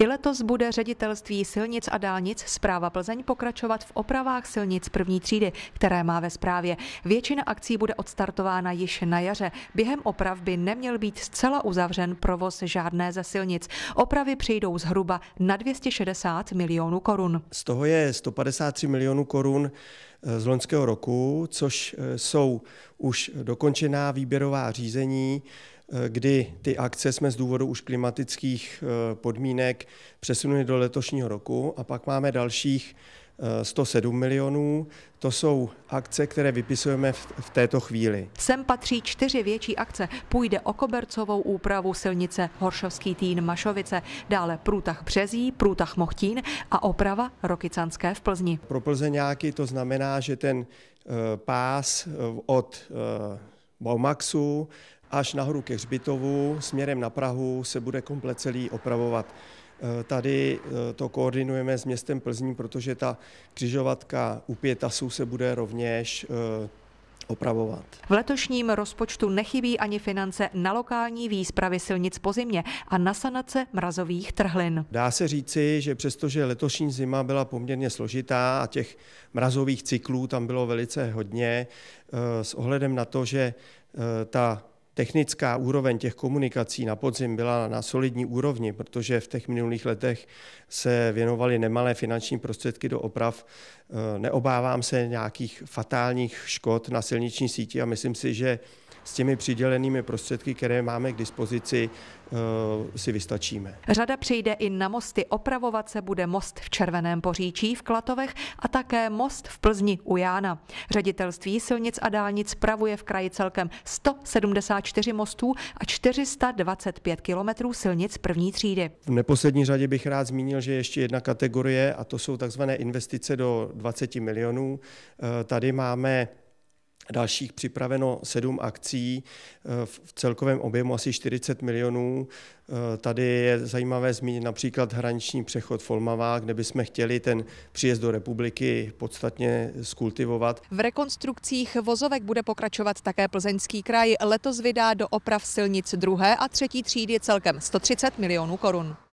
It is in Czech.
I letos bude ředitelství silnic a dálnic zpráva Plzeň pokračovat v opravách silnic první třídy, které má ve zprávě. Většina akcí bude odstartována již na jaře. Během oprav by neměl být zcela uzavřen provoz žádné ze silnic. Opravy přijdou zhruba na 260 milionů korun. Z toho je 153 milionů korun eh, z loňského roku, což eh, jsou už dokončená výběrová řízení Eh, kdy ty akce jsme z důvodu už klimatických eh, podmínek přesunuli do letošního roku a pak máme dalších 107 eh, milionů. To jsou akce, které vypisujeme v, této chvíli. Sem patří čtyři větší akce. Půjde o kobercovou úpravu silnice Horšovský týn Mašovice, dále průtah Březí, průtah Mochtín a oprava Rokycanské v Plzni. Pro plzeňáky to znamená, že ten pás od Baumaxu Až nahoru ke Hřbitovu, směrem na Prahu, se bude komplet celý opravovat. Eh, tady eh, to koordinujeme s městem Plzní, protože ta křižovatka u Pětasů se bude rovněž eh, opravovat. V letošním rozpočtu nechybí ani finance na lokální výspravy silnic po zimě a na sanace mrazových trhlin. Dá se říci, že přestože letošní zima byla poměrně složitá a těch mrazových cyklů tam bylo velice hodně, s ohledem na to, že ta technická úroveň těch komunikací na podzim byla na solidní úrovni, protože v těch minulých letech se věnovaly nemalé finanční prostředky do oprav. E, neobávám se nějakých fatálních škod na silniční síti a myslím si, že s těmi přidělenými prostředky, které máme k dispozici, eh, si vystačíme. Řada přijde i na mosty. Opravovat se bude most v Červeném poříčí v Klatovech a také most v Plzni u Jána. Ředitelství silnic a dálnic pravuje v kraji celkem 174 mostů a 425 kilometrů silnic první třídy. V neposlední řadě bych rád zmínil, že ještě jedna kategorie a to jsou takzvané investice do 20 milionů. Eh, tady máme dalších připraveno sedm akcí eh, v celkovém objemu asi 40 milionů. Eh, tady je zajímavé zmínit například hraniční přechod Folmavá, kde bychom chtěli ten příjezd do republiky podstatně skultivovat. V rekonstrukcích vozovek bude pokračovat také plzeňský kraj. Letos vydá do oprav silnic druhé a třetí třídy celkem 130 milionů korun.